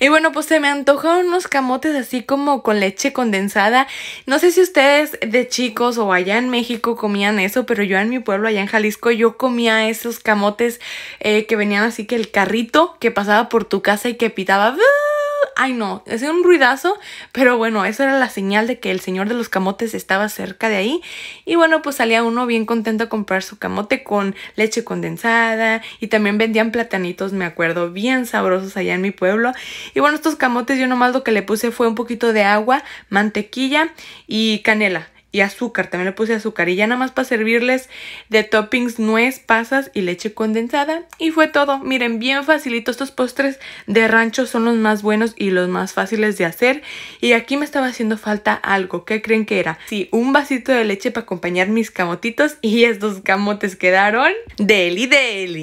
Y bueno, pues se me antojaron unos camotes así como con leche condensada. No sé si ustedes de chicos o allá en México comían eso, pero yo en mi pueblo, allá en Jalisco, yo comía esos camotes eh, que venían así que el carrito que pasaba por tu casa y que pitaba ay no, es un ruidazo, pero bueno, eso era la señal de que el señor de los camotes estaba cerca de ahí. Y bueno, pues salía uno bien contento a comprar su camote con leche condensada y también vendían platanitos, me acuerdo, bien sabrosos allá en mi pueblo. Y bueno, estos camotes yo nomás lo que le puse fue un poquito de agua, mantequilla y canela y azúcar, también le puse azúcar. Y ya nada más para servirles de toppings nuez, pasas y leche condensada. Y fue todo. Miren, bien facilito. Estos postres de rancho son los más buenos y los más fáciles de hacer. Y aquí me estaba haciendo falta algo. ¿Qué creen que era? Sí, un vasito de leche para acompañar mis camotitos. Y estos camotes quedaron deli deli.